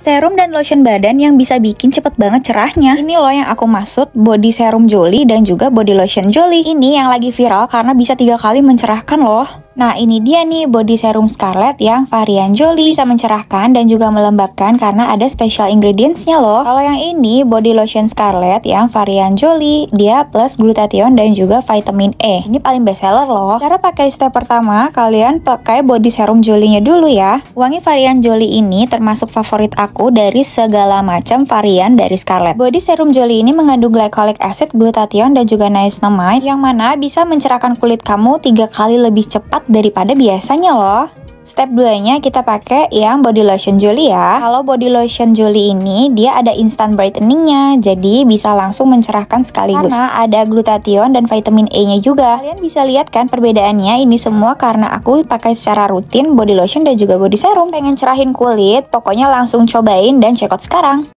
Serum dan lotion badan yang bisa bikin cepet banget cerahnya. Ini loh yang aku maksud body serum Jolie dan juga body lotion Jolie. Ini yang lagi viral karena bisa tiga kali mencerahkan loh. Nah, ini dia nih body serum Scarlett yang varian Jolie bisa mencerahkan dan juga melembabkan karena ada special ingredientsnya loh. Kalau yang ini body lotion Scarlett yang varian Jolie, dia plus glutathione dan juga vitamin E. Ini paling best seller loh. Cara pakai step pertama, kalian pakai body serum jolly nya dulu ya. Wangi varian Jolie ini termasuk favorit aku dari segala macam varian dari Scarlett. Body serum Jolie ini mengandung glycolic acid, glutathione dan juga niacinamide yang mana bisa mencerahkan kulit kamu tiga kali lebih cepat daripada biasanya loh. Step 2-nya kita pakai yang body lotion Jolie ya. Kalau body lotion Jolie ini dia ada instant brightening-nya, jadi bisa langsung mencerahkan sekaligus. Karena ada glutathione dan vitamin E-nya juga. Kalian bisa lihat kan perbedaannya ini semua karena aku pakai secara rutin body lotion dan juga body serum. Pengen cerahin kulit, pokoknya langsung cobain dan check out sekarang.